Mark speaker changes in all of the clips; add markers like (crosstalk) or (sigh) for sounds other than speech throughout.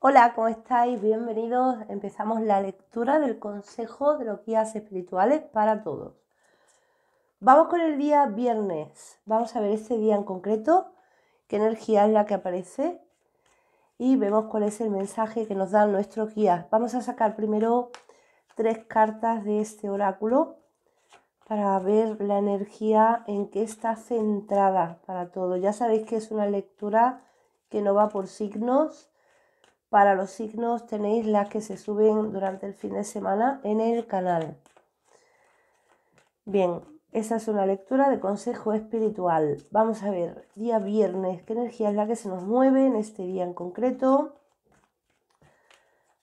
Speaker 1: Hola, ¿cómo estáis? Bienvenidos. Empezamos la lectura del Consejo de los Guías Espirituales para Todos. Vamos con el día viernes. Vamos a ver este día en concreto, qué energía es la que aparece y vemos cuál es el mensaje que nos dan nuestros guías. Vamos a sacar primero tres cartas de este oráculo para ver la energía en que está centrada para todos. Ya sabéis que es una lectura que no va por signos para los signos tenéis las que se suben durante el fin de semana en el canal. Bien, esa es una lectura de consejo espiritual. Vamos a ver, día viernes, ¿qué energía es la que se nos mueve en este día en concreto?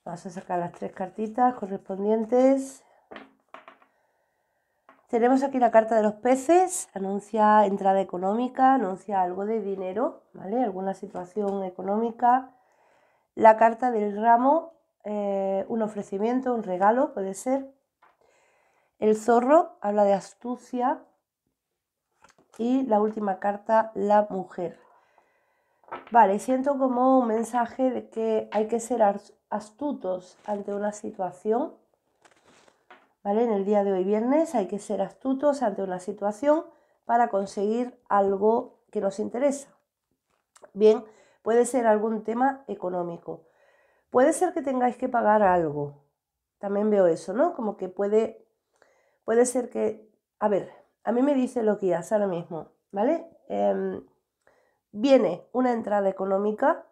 Speaker 1: Vamos a sacar las tres cartitas correspondientes. Tenemos aquí la carta de los peces, anuncia entrada económica, anuncia algo de dinero, ¿vale? Alguna situación económica la carta del ramo, eh, un ofrecimiento, un regalo, puede ser. El zorro habla de astucia. Y la última carta, la mujer. Vale, siento como un mensaje de que hay que ser astutos ante una situación. ¿Vale? En el día de hoy viernes hay que ser astutos ante una situación para conseguir algo que nos interesa. Bien, Puede ser algún tema económico. Puede ser que tengáis que pagar algo. También veo eso, ¿no? Como que puede, puede ser que... A ver, a mí me dice lo que hace ahora mismo, ¿vale? Em, viene una entrada económica,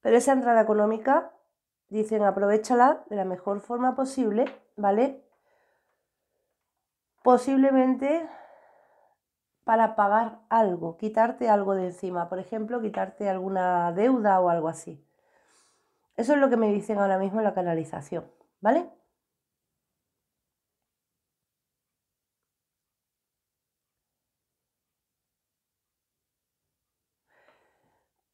Speaker 1: pero esa entrada económica, dicen, aprovechala de la mejor forma posible, ¿vale? Posiblemente para pagar algo, quitarte algo de encima, por ejemplo, quitarte alguna deuda o algo así. Eso es lo que me dicen ahora mismo en la canalización, ¿vale?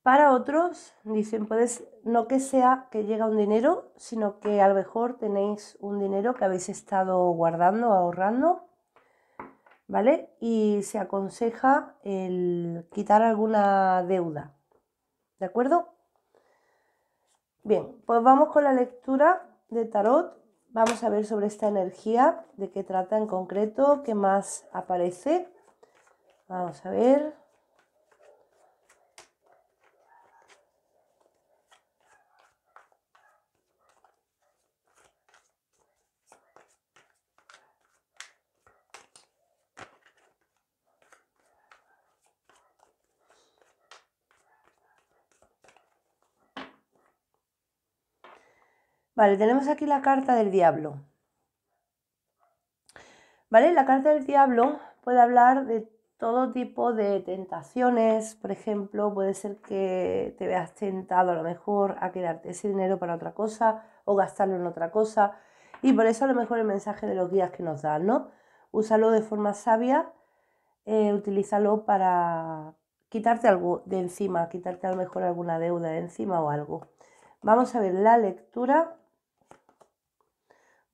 Speaker 1: Para otros, dicen, puedes, no que sea que llega un dinero, sino que a lo mejor tenéis un dinero que habéis estado guardando, ahorrando, ¿vale? Y se aconseja el quitar alguna deuda, ¿de acuerdo? Bien, pues vamos con la lectura de tarot. Vamos a ver sobre esta energía, de qué trata en concreto, qué más aparece. Vamos a ver. Vale, tenemos aquí la carta del diablo. Vale, la carta del diablo puede hablar de todo tipo de tentaciones, por ejemplo, puede ser que te veas tentado a lo mejor a quedarte ese dinero para otra cosa o gastarlo en otra cosa. Y por eso a lo mejor el mensaje de los guías que nos dan, ¿no? Úsalo de forma sabia, eh, utilízalo para quitarte algo de encima, quitarte a lo mejor alguna deuda de encima o algo. Vamos a ver la lectura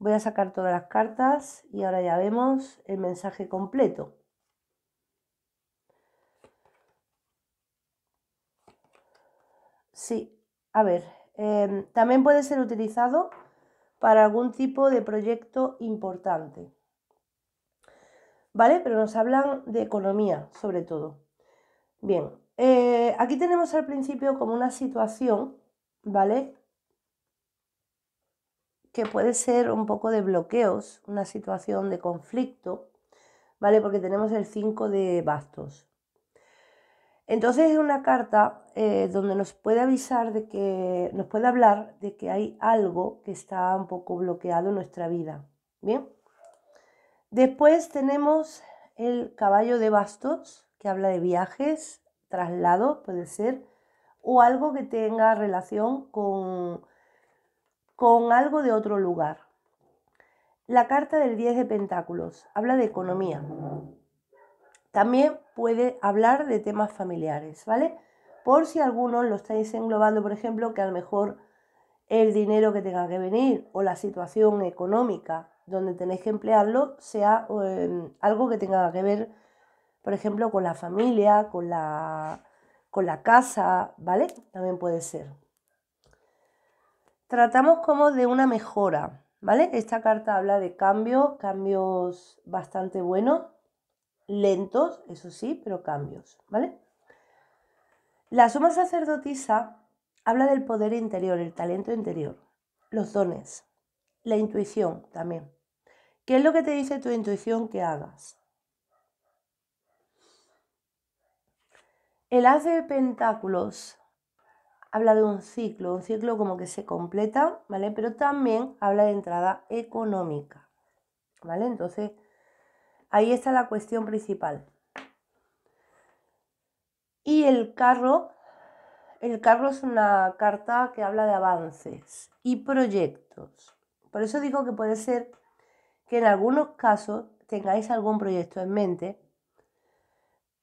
Speaker 1: Voy a sacar todas las cartas y ahora ya vemos el mensaje completo. Sí, a ver, em, también puede ser utilizado para algún tipo de proyecto importante. ¿Vale? Pero nos hablan de economía, sobre todo. Bien, eh, aquí tenemos al principio como una situación, ¿vale? que puede ser un poco de bloqueos, una situación de conflicto, ¿vale? Porque tenemos el 5 de bastos. Entonces es una carta eh, donde nos puede avisar de que, nos puede hablar de que hay algo que está un poco bloqueado en nuestra vida, ¿bien? Después tenemos el caballo de bastos, que habla de viajes, traslado puede ser, o algo que tenga relación con con algo de otro lugar. La carta del 10 de Pentáculos habla de economía. También puede hablar de temas familiares, ¿vale? Por si algunos lo estáis englobando, por ejemplo, que a lo mejor el dinero que tenga que venir o la situación económica donde tenéis que emplearlo sea em, algo que tenga que ver, por ejemplo, con la familia, con la, con la casa, ¿vale? También puede ser tratamos como de una mejora, ¿vale? Esta carta habla de cambios, cambios bastante buenos, lentos, eso sí, pero cambios, ¿vale? La suma sacerdotisa habla del poder interior, el talento interior, los dones, la intuición también. ¿Qué es lo que te dice tu intuición que hagas? El haz de pentáculos habla de un ciclo, un ciclo como que se completa, ¿vale? Pero también habla de entrada económica, ¿vale? Entonces, ahí está la cuestión principal. Y el carro, el carro es una carta que habla de avances y proyectos. Por eso digo que puede ser que en algunos casos tengáis algún proyecto en mente,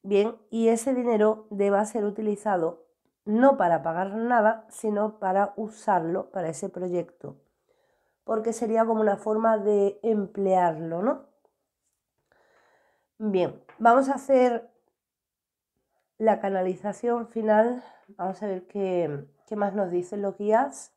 Speaker 1: bien, y ese dinero deba ser utilizado no para pagar nada, sino para usarlo para ese proyecto, porque sería como una forma de emplearlo, ¿no? Bien, vamos a hacer la canalización final, vamos a ver qué, qué más nos dicen los guías.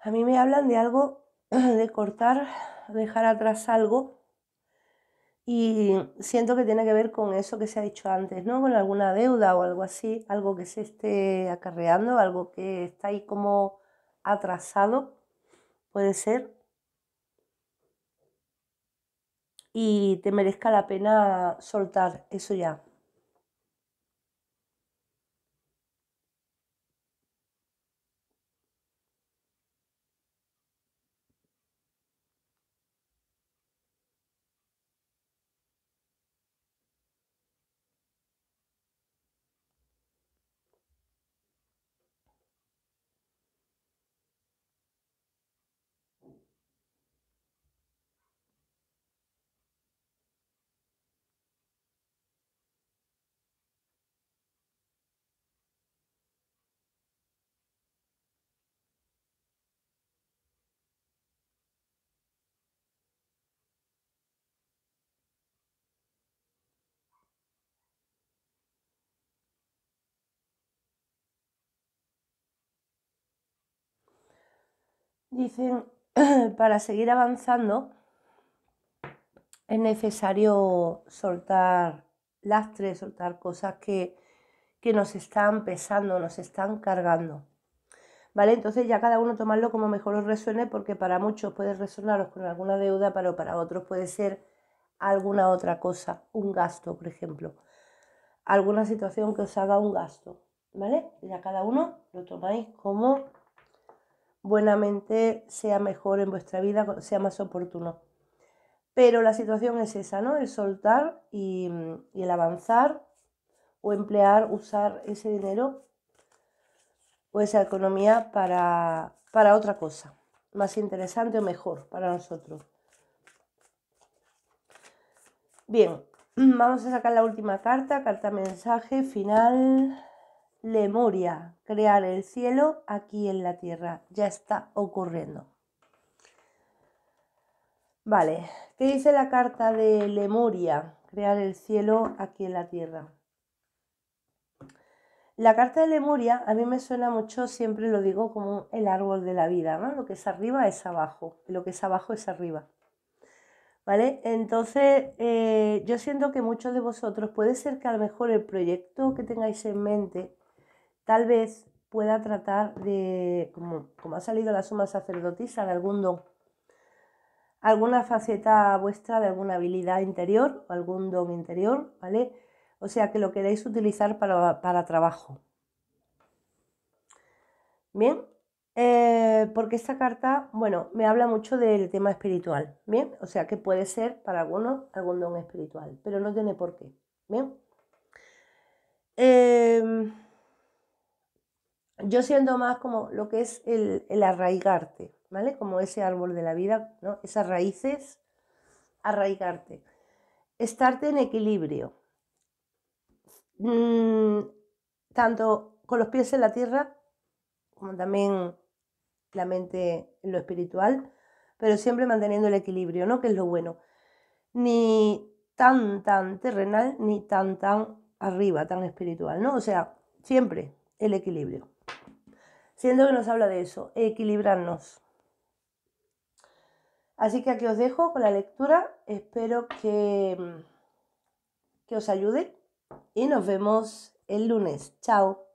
Speaker 1: A mí me hablan de algo, (clears throat) de cortar, dejar atrás algo. Y siento que tiene que ver con eso que se ha dicho antes, ¿no? Con alguna deuda o algo así, algo que se esté acarreando, algo que está ahí como atrasado, puede ser. Y te merezca la pena soltar eso ya. Dicen, (clears throat) para seguir avanzando es necesario soltar lastres, soltar cosas que, nos están pesando, nos están cargando. ¿Vale? Entonces ya cada uno tomarlo como mejor os resuene, porque para muchos puede resonaros con alguna deuda, pero para otros puede ser alguna otra cosa, un gasto, por ejemplo, alguna situación que os haga un gasto, ¿vale? Ya cada uno lo tomáis como buenamente sea mejor en vuestra vida, sea más oportuno. Pero la situación es esa, ¿no? El soltar y, el avanzar o emplear, usar ese dinero o esa economía para, para otra cosa, más interesante o mejor para nosotros. Bien, (clears throat) vamos a sacar la última carta, carta mensaje final. Lemuria, crear el cielo aquí en la tierra. Ya está ocurriendo. Vale, ¿qué dice la carta de Lemuria? Crear el cielo aquí en la tierra. La carta de Lemuria a mí me suena mucho, siempre lo digo, como el árbol de la vida, ¿no? Lo que es arriba es abajo, lo que es abajo es arriba. ¿Vale? Entonces, eh, yo siento que muchos de vosotros, puede ser que a lo mejor el proyecto que tengáis en mente Tal vez pueda tratar de, como, ha salido la suma sacerdotisa, de algún don, alguna faceta vuestra de alguna habilidad interior o algún don interior, ¿vale? O sea, que lo queréis utilizar para, trabajo. Bien, eh, porque esta carta, bueno, me habla mucho del tema espiritual, ¿bien? O sea, que puede ser para algunos algún don espiritual, pero no tiene por qué, ¿bien? Eh, yo siento más como lo que es el, arraigarte, ¿vale? Como ese árbol de la vida, ¿no? Esas raíces, arraigarte. Estarte en equilibrio, mm, tanto con los pies en la tierra como también la mente en lo espiritual, pero siempre manteniendo el equilibrio, ¿no? Que es lo bueno. Ni tan, tan terrenal, ni tan, tan arriba, tan espiritual, ¿no? O sea, siempre el equilibrio. Siento que nos habla de eso, equilibrarnos. Así que aquí os dejo con la lectura, espero que, mm, que os ayude y nos vemos el lunes. Chao.